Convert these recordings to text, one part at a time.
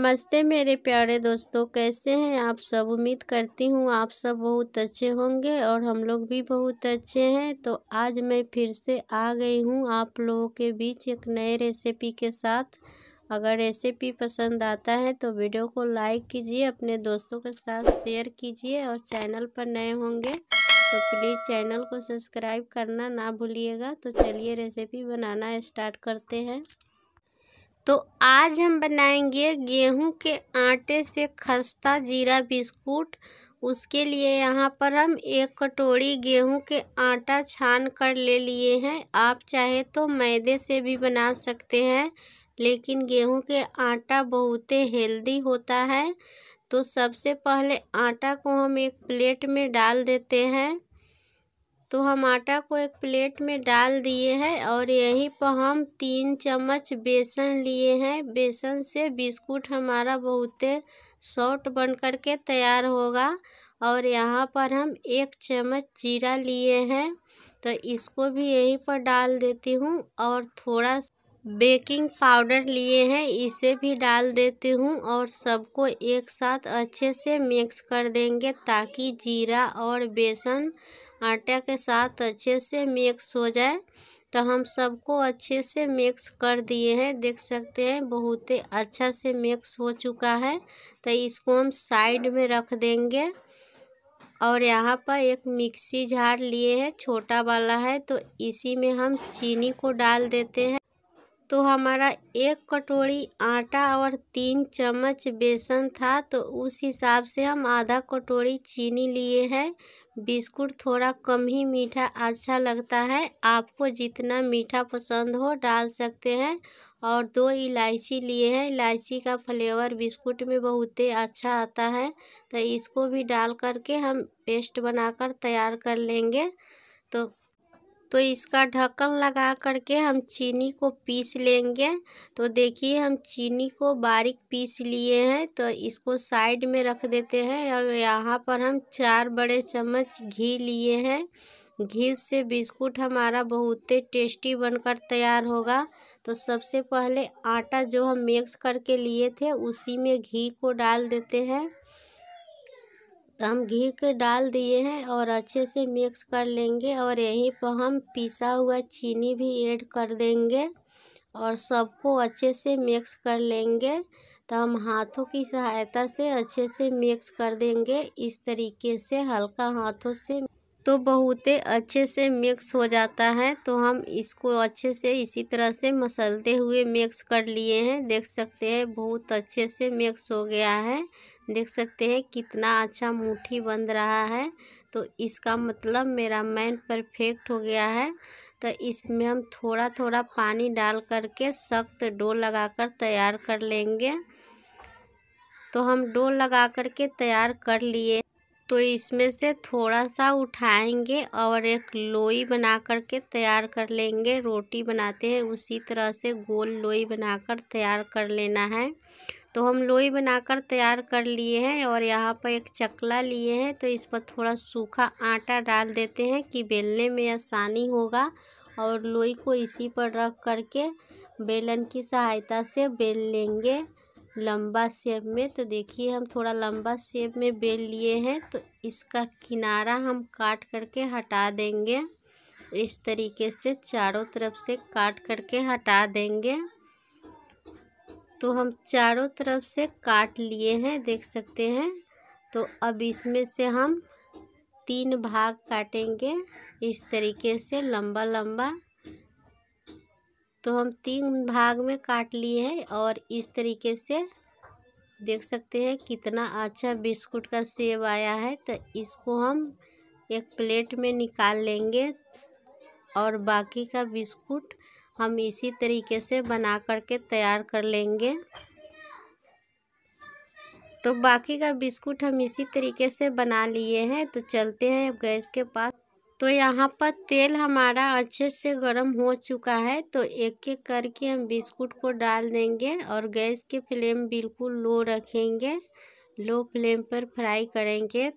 नमस्ते मेरे प्यारे दोस्तों कैसे हैं आप सब उम्मीद करती हूँ आप सब बहुत अच्छे होंगे और हम लोग भी बहुत अच्छे हैं तो आज मैं फिर से आ गई हूँ आप लोगों के बीच एक नए रेसिपी के साथ अगर रेसिपी पसंद आता है तो वीडियो को लाइक कीजिए अपने दोस्तों के साथ शेयर कीजिए और चैनल पर नए होंगे तो प्लीज़ चैनल को सब्सक्राइब करना ना भूलिएगा तो चलिए रेसिपी बनाना इस्टार्ट करते हैं तो आज हम बनाएंगे गेहूं के आटे से खस्ता जीरा बिस्कुट उसके लिए यहाँ पर हम एक कटोरी गेहूं के आटा छान कर ले लिए हैं आप चाहे तो मैदे से भी बना सकते हैं लेकिन गेहूं के आटा बहुत हेल्दी होता है तो सबसे पहले आटा को हम एक प्लेट में डाल देते हैं तो हम आटा को एक प्लेट में डाल दिए हैं और यहीं पर हम तीन चम्मच बेसन लिए हैं बेसन से बिस्कुट हमारा बहुत सॉफ्ट बन कर के तैयार होगा और यहाँ पर हम एक चम्मच जीरा लिए हैं तो इसको भी यहीं पर डाल देती हूँ और थोड़ा बेकिंग पाउडर लिए हैं इसे भी डाल देती हूँ और सबको एक साथ अच्छे से मिक्स कर देंगे ताकि जीरा और बेसन आटा के साथ अच्छे से मिक्स हो जाए तो हम सबको अच्छे से मिक्स कर दिए हैं देख सकते हैं बहुत ही अच्छा से मिक्स हो चुका है तो इसको हम साइड में रख देंगे और यहाँ पर एक मिक्सी झार लिए हैं छोटा वाला है तो इसी में हम चीनी को डाल देते हैं तो हमारा एक कटोरी आटा और तीन चम्मच बेसन था तो उस हिसाब से हम आधा कटोरी चीनी लिए हैं बिस्कुट थोड़ा कम ही मीठा अच्छा लगता है आपको जितना मीठा पसंद हो डाल सकते हैं और दो इलायची लिए हैं इलायची का फ्लेवर बिस्कुट में बहुत ही अच्छा आता है तो इसको भी डाल करके हम पेस्ट बनाकर तैयार कर लेंगे तो तो इसका ढक्कन लगा करके हम चीनी को पीस लेंगे तो देखिए हम चीनी को बारीक पीस लिए हैं तो इसको साइड में रख देते हैं और यहाँ पर हम चार बड़े चम्मच घी लिए हैं घी से बिस्कुट हमारा बहुत ही टेस्टी बनकर तैयार होगा तो सबसे पहले आटा जो हम मिक्स करके लिए थे उसी में घी को डाल देते हैं हम घी के डाल दिए हैं और अच्छे से मिक्स कर लेंगे और यहीं पर हम पिसा हुआ चीनी भी ऐड कर देंगे और सबको अच्छे से मिक्स कर लेंगे तो हम हाथों की सहायता से अच्छे से मिक्स कर देंगे इस तरीके से हल्का हाथों से तो बहुत अच्छे से मिक्स हो जाता है तो हम इसको अच्छे से इसी तरह से मसलते हुए मिक्स कर लिए हैं देख सकते हैं बहुत अच्छे से मिक्स हो गया है देख सकते हैं कितना अच्छा मुट्ठी बन रहा है तो इसका मतलब मेरा मैन परफेक्ट हो गया है तो इसमें हम थोड़ा थोड़ा पानी डाल करके सख्त डो लगाकर तैयार कर लेंगे तो हम डो लगा करके तैयार कर लिए तो इसमें से थोड़ा सा उठाएंगे और एक लोई बना कर के तैयार कर लेंगे रोटी बनाते हैं उसी तरह से गोल लोई बनाकर तैयार कर लेना है तो हम लोई बनाकर तैयार कर लिए हैं और यहाँ पर एक चकला लिए हैं तो इस पर थोड़ा सूखा आटा डाल देते हैं कि बेलने में आसानी होगा और लोई को इसी पर रख करके बेलन की सहायता से बेल लेंगे लंबा शेप में तो देखिए हम थोड़ा लंबा शेप में बेल लिए हैं तो इसका किनारा हम काट करके हटा देंगे इस तरीके से चारों तरफ से काट करके हटा देंगे तो हम चारों तरफ से काट लिए हैं देख सकते हैं तो अब इसमें से हम तीन भाग काटेंगे इस तरीके से लंबा लंबा तो हम तीन भाग में काट लिए हैं और इस तरीके से देख सकते हैं कितना अच्छा बिस्कुट का सेब आया है तो इसको हम एक प्लेट में निकाल लेंगे और बाकी का बिस्कुट हम इसी तरीके से बना करके तैयार कर लेंगे तो बाकी का बिस्कुट हम इसी तरीके से बना लिए हैं तो चलते हैं गैस के पास तो यहाँ पर तेल हमारा अच्छे से गर्म हो चुका है तो एक एक करके हम बिस्कुट को डाल देंगे और गैस के फ्लेम बिल्कुल लो रखेंगे लो फ्लेम पर फ्राई करेंगे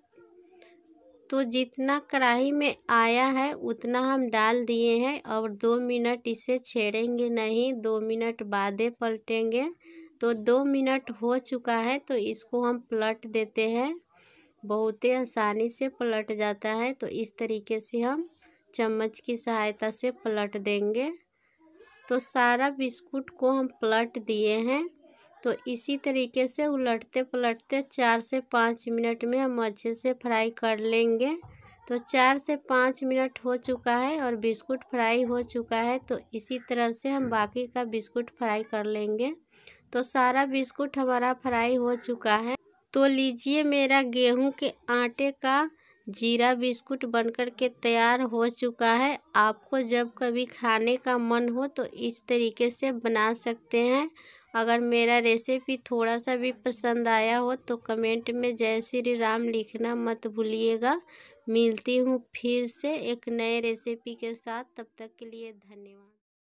तो जितना कढ़ाई में आया है उतना हम डाल दिए हैं और दो मिनट इसे छेड़ेंगे नहीं दो मिनट बादे पलटेंगे तो दो मिनट हो चुका है तो इसको हम पलट देते हैं बहुत ही आसानी से पलट जाता है तो इस तरीके से हम चम्मच की सहायता से पलट देंगे तो सारा बिस्कुट को हम पलट दिए हैं तो इसी तरीके से उलटते पलटते चार से पाँच मिनट में हम अच्छे से फ्राई कर लेंगे तो चार से पाँच मिनट हो चुका है और बिस्कुट फ्राई हो चुका है तो इसी तरह से हम बाकी का बिस्कुट फ्राई कर लेंगे तो सारा बिस्कुट हमारा फ्राई हो चुका है तो लीजिए मेरा गेहूं के आटे का जीरा बिस्कुट बनकर के तैयार हो चुका है आपको जब कभी खाने का मन हो तो इस तरीके से बना सकते हैं अगर मेरा रेसिपी थोड़ा सा भी पसंद आया हो तो कमेंट में जय श्री राम लिखना मत भूलिएगा मिलती हूँ फिर से एक नए रेसिपी के साथ तब तक के लिए धन्यवाद